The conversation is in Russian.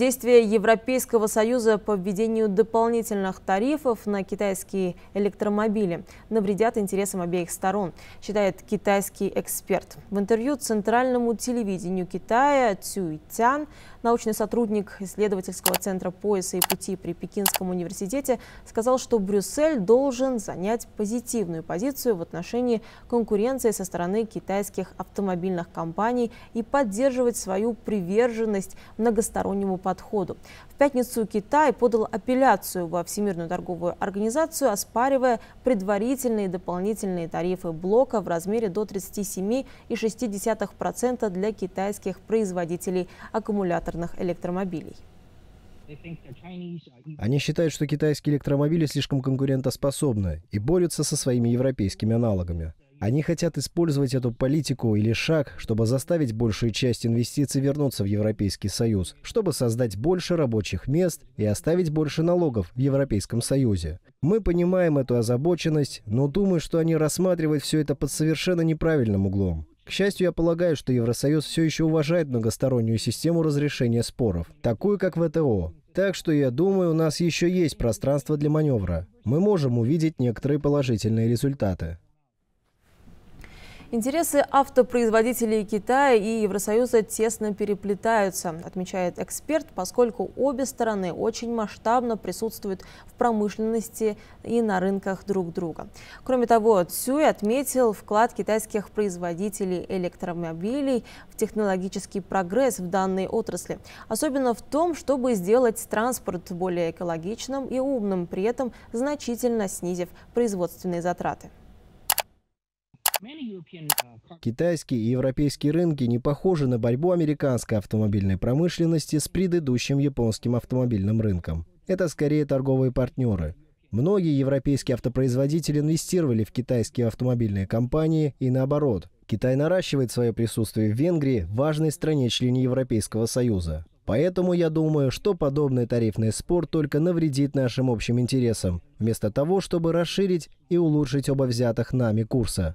Действия Европейского Союза по введению дополнительных тарифов на китайские электромобили навредят интересам обеих сторон, считает китайский эксперт. В интервью центральному телевидению Китая Цюй Цян, научный сотрудник исследовательского центра пояса и пути при Пекинском университете, сказал, что Брюссель должен занять позитивную позицию в отношении конкуренции со стороны китайских автомобильных компаний и поддерживать свою приверженность многостороннему подходу. В пятницу Китай подал апелляцию во Всемирную торговую организацию, оспаривая предварительные дополнительные тарифы блока в размере до 37,6% для китайских производителей аккумуляторных электромобилей. Они считают, что китайские электромобили слишком конкурентоспособны и борются со своими европейскими аналогами. Они хотят использовать эту политику или шаг, чтобы заставить большую часть инвестиций вернуться в Европейский Союз, чтобы создать больше рабочих мест и оставить больше налогов в Европейском Союзе. Мы понимаем эту озабоченность, но думаю, что они рассматривают все это под совершенно неправильным углом. К счастью, я полагаю, что Евросоюз все еще уважает многостороннюю систему разрешения споров, такую как ВТО. Так что я думаю, у нас еще есть пространство для маневра. Мы можем увидеть некоторые положительные результаты. Интересы автопроизводителей Китая и Евросоюза тесно переплетаются, отмечает эксперт, поскольку обе стороны очень масштабно присутствуют в промышленности и на рынках друг друга. Кроме того, Цюй отметил вклад китайских производителей электромобилей в технологический прогресс в данной отрасли, особенно в том, чтобы сделать транспорт более экологичным и умным, при этом значительно снизив производственные затраты. Китайские и европейские рынки не похожи на борьбу американской автомобильной промышленности с предыдущим японским автомобильным рынком. Это скорее торговые партнеры. Многие европейские автопроизводители инвестировали в китайские автомобильные компании и наоборот. Китай наращивает свое присутствие в Венгрии, важной стране-члене Европейского Союза. Поэтому я думаю, что подобный тарифный спор только навредит нашим общим интересам, вместо того, чтобы расширить и улучшить оба взятых нами курса.